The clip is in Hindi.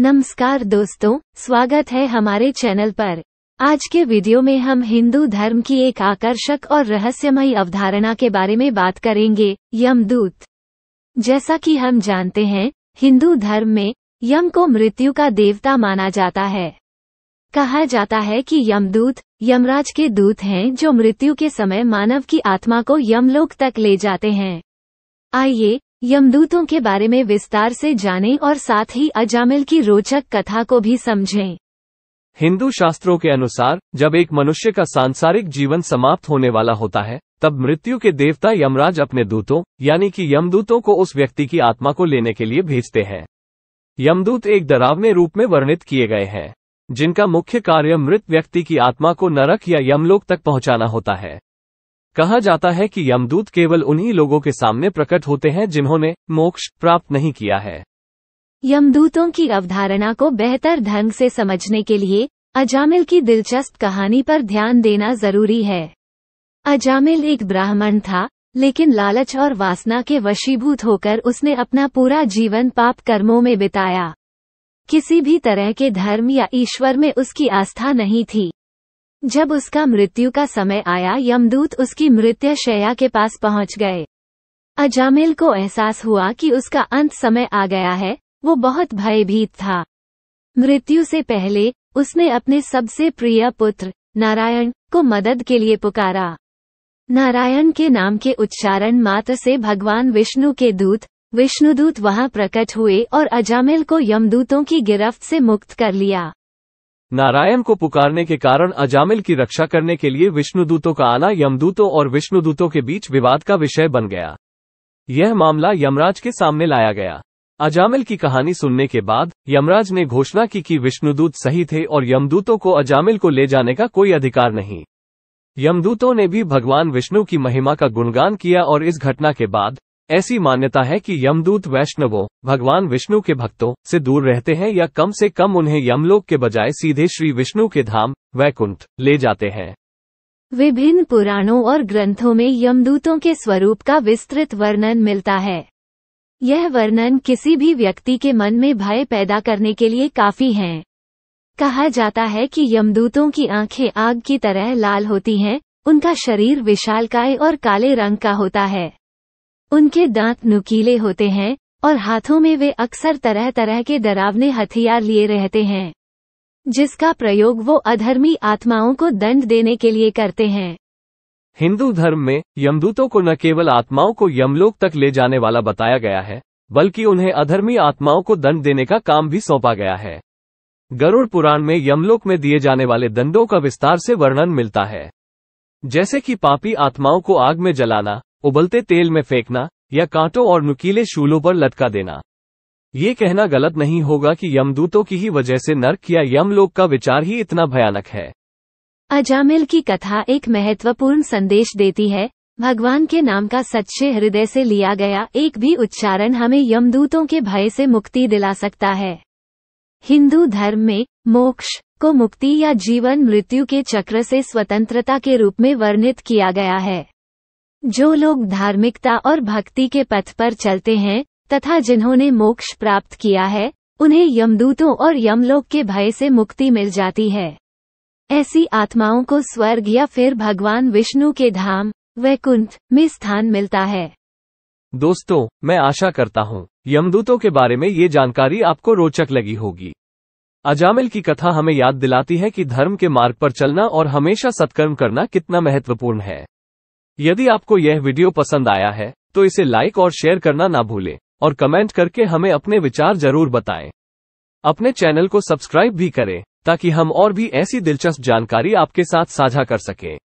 नमस्कार दोस्तों स्वागत है हमारे चैनल पर आज के वीडियो में हम हिंदू धर्म की एक आकर्षक और रहस्यमयी अवधारणा के बारे में बात करेंगे यमदूत जैसा कि हम जानते हैं हिंदू धर्म में यम को मृत्यु का देवता माना जाता है कहा जाता है कि यमदूत यमराज के दूत हैं जो मृत्यु के समय मानव की आत्मा को यमलोक तक ले जाते हैं आइए यमदूतों के बारे में विस्तार से जानें और साथ ही अजामिल की रोचक कथा को भी समझें हिंदू शास्त्रों के अनुसार जब एक मनुष्य का सांसारिक जीवन समाप्त होने वाला होता है तब मृत्यु के देवता यमराज अपने दूतों यानी कि यमदूतों को उस व्यक्ति की आत्मा को लेने के लिए भेजते हैं यमदूत एक डरावने रूप में वर्णित किए गए हैं जिनका मुख्य कार्य मृत व्यक्ति की आत्मा को नरक या यमलोक तक पहुंचाना होता है कहा जाता है कि यमदूत केवल उन्हीं लोगों के सामने प्रकट होते हैं जिन्होंने मोक्ष प्राप्त नहीं किया है यमदूतों की अवधारणा को बेहतर ढंग से समझने के लिए अजामिल की दिलचस्प कहानी पर ध्यान देना जरूरी है अजामिल एक ब्राह्मण था लेकिन लालच और वासना के वशीभूत होकर उसने अपना पूरा जीवन पाप कर्मों में बिताया किसी भी तरह के धर्म या ईश्वर में उसकी आस्था नहीं थी जब उसका मृत्यु का समय आया यमदूत उसकी मृत्यु शैया के पास पहुंच गए अजामिल को एहसास हुआ कि उसका अंत समय आ गया है वो बहुत भयभीत था मृत्यु से पहले उसने अपने सबसे प्रिय पुत्र नारायण को मदद के लिए पुकारा नारायण के नाम के उच्चारण मात्र से भगवान विष्णु के दूत विष्णुदूत वहां प्रकट हुए और अजामिल को यमदूतों की गिरफ्त से मुक्त कर लिया नारायण को पुकारने के कारण अजामिल की रक्षा करने के लिए विष्णुदूतों का आना यमदूतों और विष्णुदूतों के बीच विवाद का विषय बन गया यह मामला यमराज के सामने लाया गया अजामिल की कहानी सुनने के बाद यमराज ने घोषणा की कि विष्णुदूत सही थे और यमदूतों को अजामिल को ले जाने का कोई अधिकार नहीं यमदूतों ने भी भगवान विष्णु की महिमा का गुणगान किया और इस घटना के बाद ऐसी मान्यता है कि यमदूत वैष्णवों भगवान विष्णु के भक्तों से दूर रहते हैं या कम से कम उन्हें यमलोक के बजाय सीधे श्री विष्णु के धाम वैकुंठ ले जाते हैं विभिन्न पुराणों और ग्रंथों में यमदूतों के स्वरूप का विस्तृत वर्णन मिलता है यह वर्णन किसी भी व्यक्ति के मन में भय पैदा करने के लिए काफी हैं। कहा जाता है कि यमदूतों की आंखें आग की तरह लाल होती हैं उनका शरीर विशालकाय और काले रंग का होता है उनके दांत नुकीले होते हैं और हाथों में वे अक्सर तरह तरह के डरावने हथियार लिए रहते हैं जिसका प्रयोग वो अधर्मी आत्माओं को दंड देने के लिए करते हैं हिंदू धर्म में यमदूतों को न केवल आत्माओं को यमलोक तक ले जाने वाला बताया गया है बल्कि उन्हें अधर्मी आत्माओं को दंड देने का काम भी सौंपा गया है गरुड़ पुराण में यमलोक में दिए जाने वाले दंडों का विस्तार से वर्णन मिलता है जैसे कि पापी आत्माओं को आग में जलाना उबलते तेल में फेंकना या कांटों और नुकीले शूलों पर लटका देना ये कहना गलत नहीं होगा कि यमदूतों की ही वजह से नर्क या यमलोक का विचार ही इतना भयानक है अजामिल की कथा एक महत्वपूर्ण संदेश देती है भगवान के नाम का सच्चे हृदय से लिया गया एक भी उच्चारण हमें यमदूतों के भय से मुक्ति दिला सकता है हिंदू धर्म में मोक्ष को मुक्ति या जीवन मृत्यु के चक्र से स्वतंत्रता के रूप में वर्णित किया गया है जो लोग धार्मिकता और भक्ति के पथ पर चलते हैं तथा जिन्होंने मोक्ष प्राप्त किया है उन्हें यमदूतों और यमलोक के भय से मुक्ति मिल जाती है ऐसी आत्माओं को स्वर्ग या फिर भगवान विष्णु के धाम वैकुंठ में स्थान मिलता है दोस्तों मैं आशा करता हूँ यमदूतों के बारे में ये जानकारी आपको रोचक लगी होगी अजामिल की कथा हमें याद दिलाती है कि धर्म के मार्ग पर चलना और हमेशा सत्कर्म करना कितना महत्वपूर्ण है यदि आपको यह वीडियो पसंद आया है तो इसे लाइक और शेयर करना ना भूलें और कमेंट करके हमें अपने विचार जरूर बताएं अपने चैनल को सब्सक्राइब भी करें ताकि हम और भी ऐसी दिलचस्प जानकारी आपके साथ साझा कर सकें